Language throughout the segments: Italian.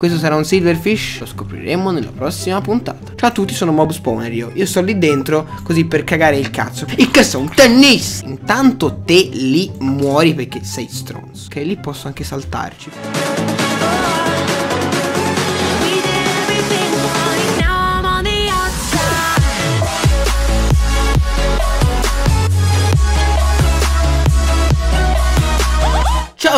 Questo sarà un silverfish, lo scopriremo nella prossima puntata. Ciao a tutti, sono Mob Spawner io. Io sto lì dentro così per cagare il cazzo. Il cazzo è un tennis! Intanto te lì muori perché sei stronzo. Ok, lì posso anche saltarci.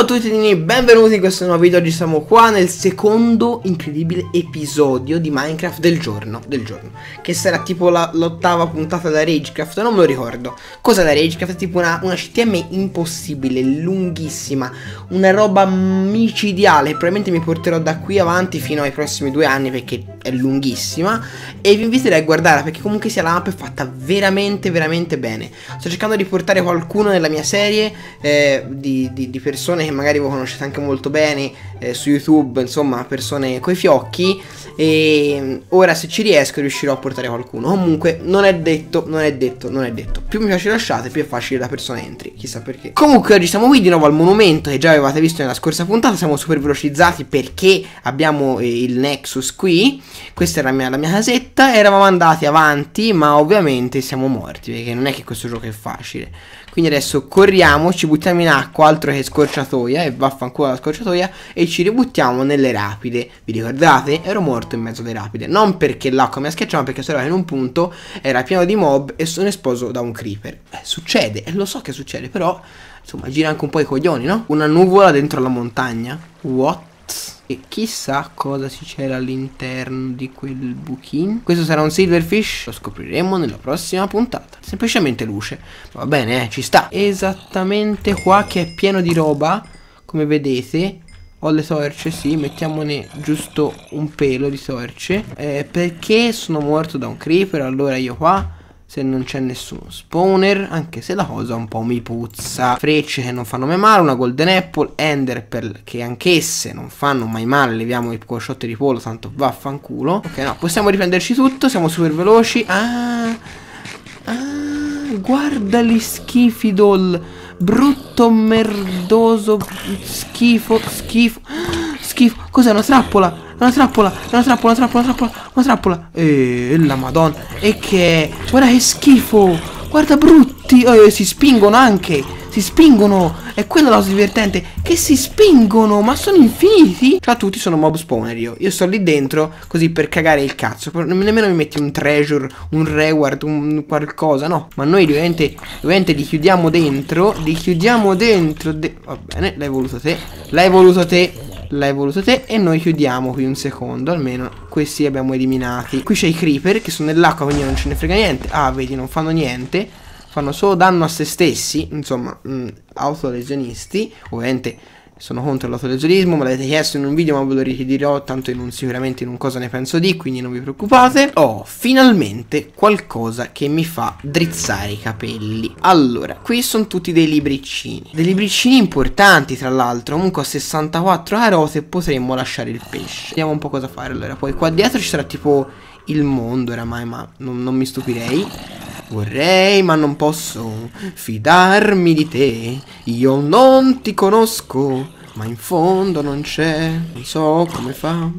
Ciao a tutti, e benvenuti in questo nuovo video, oggi siamo qua nel secondo incredibile episodio di Minecraft del giorno, del giorno Che sarà tipo l'ottava puntata da Ragecraft, non me lo ricordo Cosa da Ragecraft? Tipo una, una CTM impossibile, lunghissima, una roba micidiale Probabilmente mi porterò da qui avanti fino ai prossimi due anni perché è lunghissima E vi inviterei a guardarla perché comunque sia la mappa è fatta veramente veramente bene Sto cercando di portare qualcuno nella mia serie eh, di, di, di persone che magari voi conoscete anche molto bene eh, su YouTube, insomma, persone coi fiocchi. E mm, ora se ci riesco riuscirò a portare qualcuno. Comunque non è detto, non è detto, non è detto. Più mi piace lasciate, più è facile la persona entri, chissà perché. Comunque oggi siamo qui di nuovo al monumento che già avevate visto nella scorsa puntata, siamo super velocizzati perché abbiamo eh, il Nexus qui. Questa era la mia, la mia casetta, eravamo andati avanti, ma ovviamente siamo morti perché non è che questo gioco è facile. Quindi adesso corriamo, ci buttiamo in acqua, altro che scorciatoia, e vaffanculo la scorciatoia, e ci ributtiamo nelle rapide. Vi ricordate? Ero morto in mezzo alle rapide. Non perché l'acqua mi ha schiacciato, ma perché sono arrivato in un punto, era pieno di mob e sono esploso da un creeper. Beh, succede, e lo so che succede, però, insomma, gira anche un po' i coglioni, no? Una nuvola dentro la montagna. What? E chissà cosa si c'era all'interno di quel buchino. Questo sarà un silverfish? Lo scopriremo nella prossima puntata. Semplicemente luce. Va bene, eh, ci sta. Esattamente qua che è pieno di roba, come vedete. Ho le torce, sì, mettiamone giusto un pelo di torce. Eh, perché sono morto da un creeper, allora io qua se non c'è nessuno spawner anche se la cosa un po' mi puzza frecce che non fanno mai male una golden apple ender pearl che anch'esse non fanno mai male leviamo i cosciotti di pollo tanto vaffanculo ok no possiamo riprenderci tutto siamo super veloci ah, ah guarda gli schifidol brutto merdoso schifo schifo schifo cos'è una trappola una trappola, una trappola, una trappola, una trappola, una trappola. E eh, la madonna. E che... Guarda che schifo. Guarda brutti. Oh, eh, si spingono anche. Si spingono. È quella la cosa divertente. Che si spingono. Ma sono infiniti. Ciao a tutti, sono Mob Spawner io. Io sto lì dentro così per cagare il cazzo. Nemmeno mi metti un treasure, un reward, un qualcosa. No. Ma noi ovviamente, ovviamente li chiudiamo dentro. Li chiudiamo dentro. De Va bene, l'hai voluto te. L'hai voluto te l'hai voluto te e noi chiudiamo qui un secondo almeno questi li abbiamo eliminati qui c'è i creeper che sono nell'acqua quindi non ce ne frega niente ah vedi non fanno niente fanno solo danno a se stessi insomma mh, mm, autolesionisti ovviamente sono contro l'autolesismo, me l'avete chiesto in un video ma ve lo richiederò tanto in un, sicuramente in un cosa ne penso di, quindi non vi preoccupate. Ho oh, finalmente qualcosa che mi fa drizzare i capelli. Allora, qui sono tutti dei libriccini, dei libriccini importanti tra l'altro, comunque a 64 carote potremmo lasciare il pesce. Vediamo un po' cosa fare allora, poi qua dietro ci sarà tipo il mondo oramai ma non, non mi stupirei. Vorrei ma non posso fidarmi di te. Io non ti conosco, ma in fondo non c'è. Non so come fa.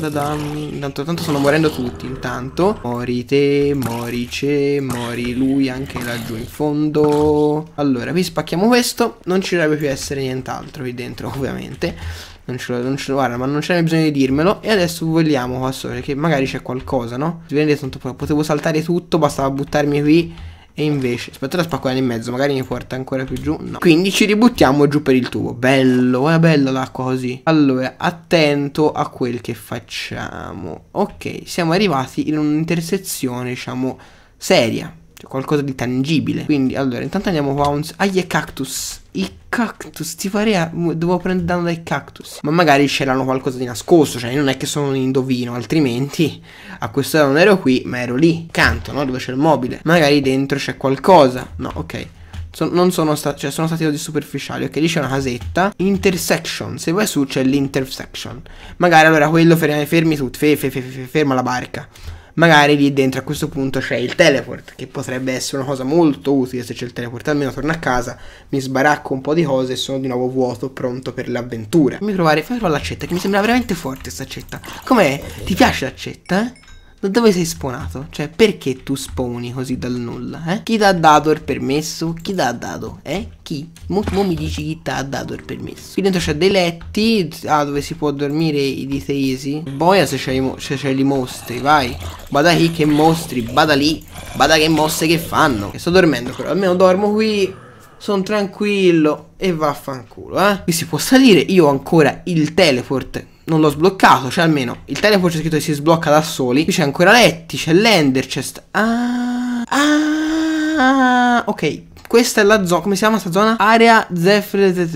Intanto, tanto sono morendo tutti, intanto. Mori te, mori ce, mori lui anche laggiù in fondo. Allora, vi spacchiamo questo. Non ci dovrebbe più essere nient'altro qui dentro, ovviamente non ce l'ho, non ce lo guarda, ma non c'è bisogno di dirmelo. E adesso vogliamo qua sopra, perché magari c'è qualcosa, no? Vi tanto conto, potevo saltare tutto, bastava buttarmi qui. E invece, aspetta la spaccolare in mezzo, magari mi porta ancora più giù. No. Quindi ci ributtiamo giù per il tubo. Bello, guarda bella l'acqua così. Allora, attento a quel che facciamo. Ok, siamo arrivati in un'intersezione, diciamo, seria cioè qualcosa di tangibile. Quindi, allora, intanto andiamo qua un... Agli ah, cactus. I cactus, ti pare? Ah, devo prendere danno dai cactus. Ma magari c'erano qualcosa di nascosto, cioè non è che sono un indovino, altrimenti a quest'ora non ero qui, ma ero lì, canto, no? Dove c'è il mobile. Magari dentro c'è qualcosa. No, ok. So, non sono stati, cioè sono stati così superficiali. Ok, lì c'è una casetta. Intersection. Se vai su c'è l'intersection. Magari allora quello fermi, fermi tutti. Fe, fe, fe, ferma la barca magari lì dentro a questo punto c'è il teleport, che potrebbe essere una cosa molto utile se c'è il teleport, almeno torno a casa, mi sbaracco un po' di cose e sono di nuovo vuoto, pronto per l'avventura. Fammi provare, fammi provare l'accetta, che mi sembra veramente forte questa accetta. Com'è? Ti piace l'accetta? Eh? Da dove sei spawnato? Cioè, perché tu spawni così dal nulla, eh? Chi ti ha dato il permesso? Chi ti ha dato, eh? Chi? Mo, mo mi dici chi ti ha dato il permesso. Qui dentro c'è dei letti, ah, dove si può dormire i difesi. Boia se c'è mo i mostri, vai. Bada lì che mostri, bada lì. Bada che mosse che fanno. sto dormendo, però almeno dormo qui sono tranquillo e vaffanculo, eh. Qui si può salire, io ho ancora il teleport non l'ho sbloccato, cioè almeno il teleport c'è scritto che si sblocca da soli. Qui c'è ancora Letty, c'è l'Ender, chest. ah, ah, ok. Questa è la zona, come si chiama sta zona? Area Zephyr,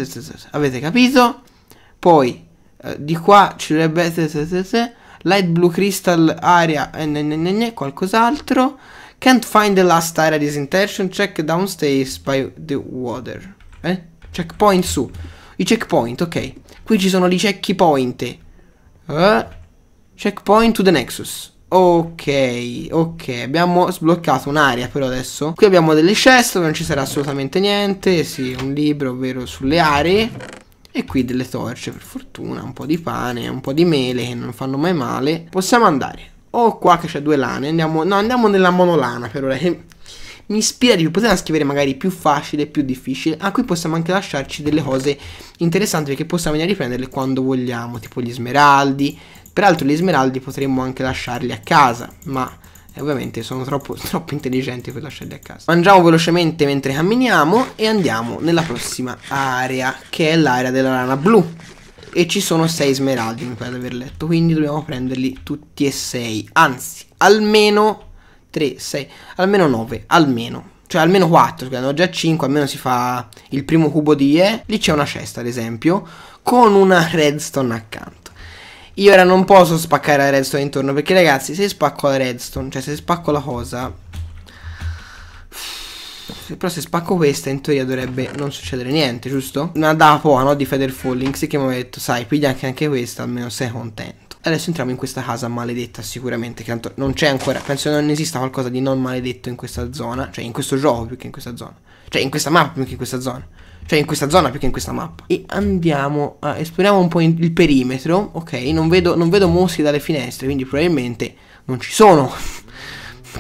avete capito? Poi eh, di qua ci dovrebbe essere Light Blue Crystal Area, eh, qualcos'altro. Can't find the last area disintention, check downstairs by the water. Eh? Checkpoint su. I checkpoint, ok. Qui ci sono dei checkpoint. Uh, checkpoint to the Nexus. Ok, ok, abbiamo sbloccato un'area però adesso. Qui abbiamo delle chest dove non ci sarà assolutamente niente. Sì, un libro, ovvero sulle aree. E qui delle torce, per fortuna, un po' di pane, un po' di mele che non fanno mai male. Possiamo andare. Oh, qua che c'è due lane. Andiamo, no, andiamo nella monolana per ora mi ispira di più. Potevano scrivere magari più facile, più difficile. A ah, cui possiamo anche lasciarci delle cose interessanti perché possiamo venire a riprenderle quando vogliamo, tipo gli smeraldi. Peraltro gli smeraldi potremmo anche lasciarli a casa, ma eh, ovviamente sono troppo, troppo, intelligenti per lasciarli a casa. Mangiamo velocemente mentre camminiamo e andiamo nella prossima area, che è l'area della rana blu. E ci sono 6 smeraldi, mi pare di aver letto, quindi dobbiamo prenderli tutti e 6. Anzi, almeno 3, 6, almeno 9, almeno. Cioè almeno 4, scusate, ho già 5, almeno si fa il primo cubo di E. Lì c'è una cesta, ad esempio, con una redstone accanto. Io ora non posso spaccare la redstone intorno perché ragazzi se spacco la redstone, cioè se spacco la cosa però se spacco questa in teoria dovrebbe non succedere niente, giusto? Una da poa, no? Di Feather Falling, sì che mi ha detto, sai, piglia anche, anche questa, almeno sei contento. Adesso entriamo in questa casa maledetta sicuramente, che tanto non c'è ancora, penso non esista qualcosa di non maledetto in questa zona, cioè in questo gioco più che in questa zona, cioè in questa mappa più che in questa zona, cioè in questa zona più che in questa mappa. E andiamo, a, esploriamo un po' in, il perimetro, ok, non vedo, non vedo mostri dalle finestre, quindi probabilmente non ci sono.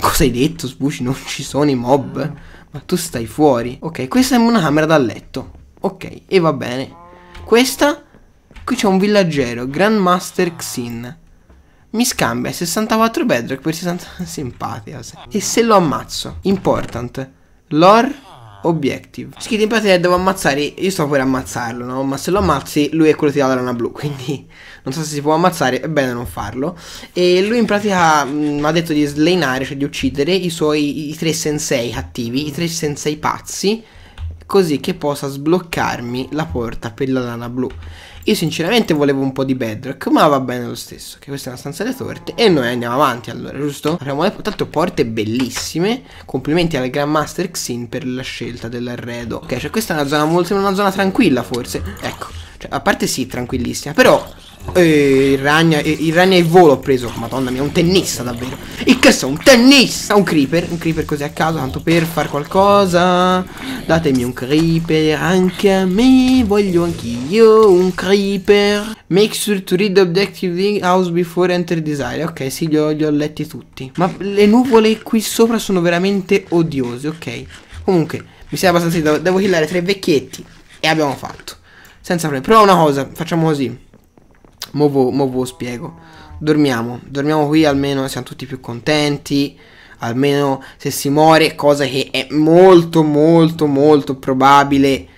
Cosa hai detto, Sbuci? Non ci sono i mob? Ah. Ma tu stai fuori. Ok, questa è una camera da letto, ok, e va bene. Questa Qui c'è un villaggero, Grandmaster Xin. Mi scambia 64 bedrock per 60... Simpatica. E se lo ammazzo? Important. Lore Objective. Schitto in pratica devo ammazzare. Io sto per ammazzarlo, no? Ma se lo ammazzi, lui è quello che ti dà la lana blu. Quindi non so se si può ammazzare, è bene non farlo. E lui in pratica mi mm, ha detto di sleinare, cioè di uccidere i suoi i tre sensei cattivi, i tre sensei pazzi così che possa sbloccarmi la porta per la lana blu. Io sinceramente volevo un po' di bedrock, ma va bene lo stesso, che questa è una stanza delle torte e noi andiamo avanti allora, giusto? Avremo tanto porte bellissime, complimenti al Grandmaster Xin per la scelta dell'arredo. Ok, cioè questa è una zona molto, una zona tranquilla forse, ecco, cioè, a parte sì, tranquillissima, però eh, il ragna, il volo ho preso. Madonna mia, un tennista davvero. Il che so, un tennista, un creeper. Un creeper così a caso, tanto per far qualcosa. Datemi un creeper, anche a me. Voglio anch'io un creeper. Make sure to read the objective in house before enter desire. Ok, sì, li ho, li ho letti tutti. Ma le nuvole qui sopra sono veramente odiose, ok. Comunque, mi sembra abbastanza. Devo killare tre vecchietti. E abbiamo fatto. Senza problemi. Prova una cosa, facciamo così mo vo, spiego. Dormiamo, dormiamo qui almeno siamo tutti più contenti, almeno se si muore, cosa che è molto molto molto probabile, eh,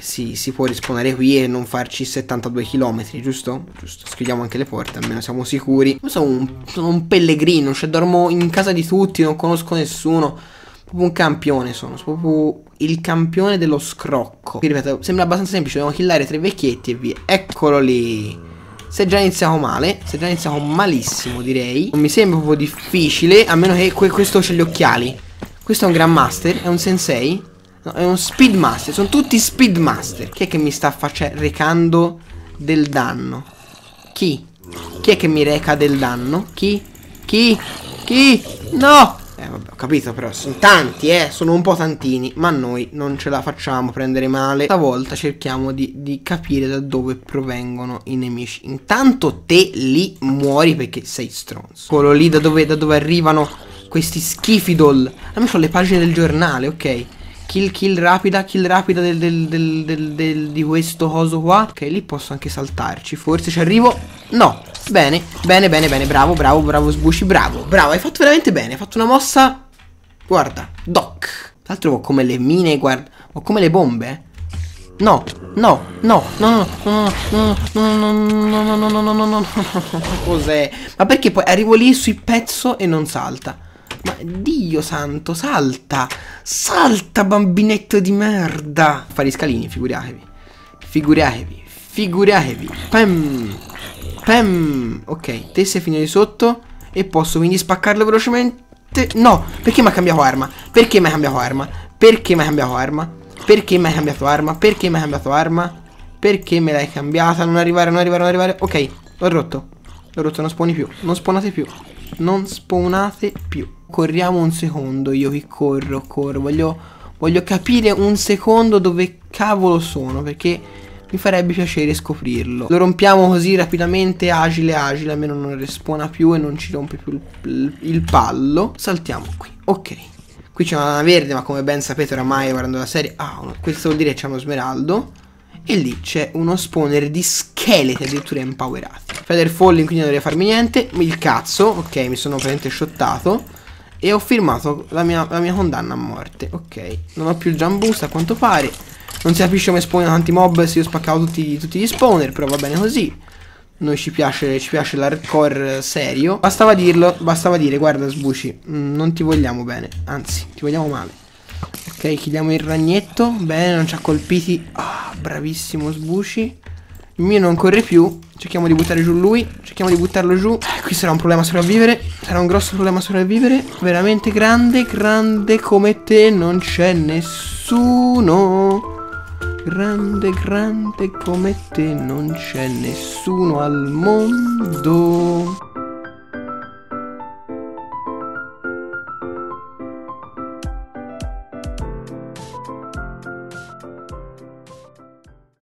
si, si, può risponere qui e non farci 72 km, giusto? Giusto, schiudiamo anche le porte, almeno siamo sicuri. Io sono un, sono un pellegrino, cioè dormo in casa di tutti, non conosco nessuno proprio un campione sono, sono proprio il campione dello scrocco. Qui ripeto, sembra abbastanza semplice, dobbiamo killare tre vecchietti e via. Eccolo lì. Se già iniziamo male, se già iniziamo malissimo direi. Non mi sembra proprio difficile, a meno che que questo c'è gli occhiali. Questo è un Grandmaster, è un Sensei. No, è un Speedmaster, sono tutti Speedmaster. Chi è che mi sta recando del danno? Chi? Chi è che mi reca del danno? Chi? Chi? Chi? No! Eh, vabbè, ho capito, però sono tanti, eh, sono un po' tantini, ma noi non ce la facciamo prendere male. Stavolta cerchiamo di, di capire da dove provengono i nemici. Intanto te lì muori perché sei stronzo. Quello lì da dove, da dove arrivano questi schifidol. A me sono le pagine del giornale, ok. Kill, kill rapida, kill rapida del, del, del, di questo coso qua. Ok, lì posso anche saltarci. Forse ci arrivo. No, Bene, bene, bene, bene, bravo, bravo, bravo Sbushi, bravo, bravo, hai fatto veramente bene, hai fatto una mossa, guarda, doc. Tra l'altro ho come le mine, guarda, ho come le bombe. No, no, no, no, no, no, no, no, no, no, no, no, no, no, no, cos'è? Ma perché poi arrivo lì sul pezzo e non salta? Ma Dio santo, salta! Salta, bambinetto di merda! Fare i scalini, figuriatevi. Figuriatevi, figuriatevi. Pam! Pam! Ok, Tess è finito di sotto e posso quindi spaccarlo velocemente. No, perché mi ha cambiato arma? Perché mi ha cambiato arma? Perché mi ha cambiato arma? Perché mi hai cambiato arma? Perché mi hai cambiato arma? Perché me l'hai cambiata? Non arrivare, non arrivare, non arrivare. Ok, l'ho rotto. L'ho rotto, non spawni più. Non spawnate più. Non spawnate più. Corriamo un secondo, io che corro, corro. Voglio, voglio capire un secondo dove cavolo sono, perché mi farebbe piacere scoprirlo. Lo rompiamo così rapidamente, agile, agile, almeno non respawna più e non ci rompe più il, il pallo. Saltiamo qui, ok. Qui c'è una verde, ma come ben sapete oramai guardando la serie... Ah, questo vuol dire che c'è uno smeraldo. E lì c'è uno spawner di scheletri addirittura empowerati. Feather Falling quindi non dovrei farmi niente. Il cazzo, ok, mi sono praticamente shottato. E ho firmato la mia, la mia condanna a morte. Ok, non ho più il jump boost a quanto pare. Non si capisce come spawnano tanti mob se io spaccavo tutti, tutti, gli spawner, però va bene così. Noi ci piace, ci piace l'hardcore eh, serio. Bastava dirlo, bastava dire, guarda Sbuci, mm, non ti vogliamo bene, anzi, ti vogliamo male. Ok, chiudiamo il ragnetto, bene, non ci ha colpiti. Ah, bravissimo Sbuci. Il mio non corre più, cerchiamo di buttare giù lui, cerchiamo di buttarlo giù. Eh, qui sarà un problema sopravvivere, sarà un grosso problema sopravvivere. Veramente grande, grande come te, non c'è nessuno. Grande, grande come te non c'è nessuno al mondo.